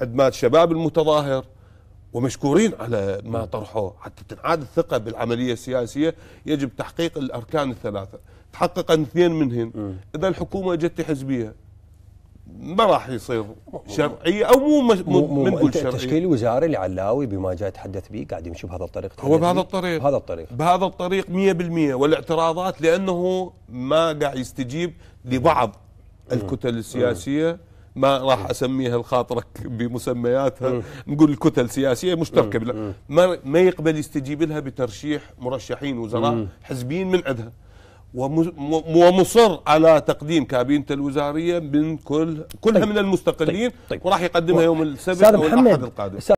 ادمات شباب المتظاهر ومشكورين على ما طرحوه حتى تنعاد الثقة بالعملية السياسية يجب تحقيق الأركان الثلاثة تحقق اثنين منهن إذا الحكومة جت حزبية ما راح يصير شرعيه او مو مو من نقول شرعيه تشكيل الوزاري العلاوي بما جاء يتحدث به قاعد يمشي بهذا الطريق هو بهذا الطريق بهذا الطريق بهذا الطريق 100% والاعتراضات لانه ما قاعد يستجيب لبعض الكتل السياسيه ما راح اسميها الخاطرك بمسمياتها نقول الكتل سياسيه مشتركه لا ما ما يقبل يستجيب لها بترشيح مرشحين وزراء حزبيين من عندها ومصر على تقديم كابينته الوزاريه من كل كلها طيب. من المستقلين طيب. طيب. وراح يقدمها يوم السبت او الاحد القادم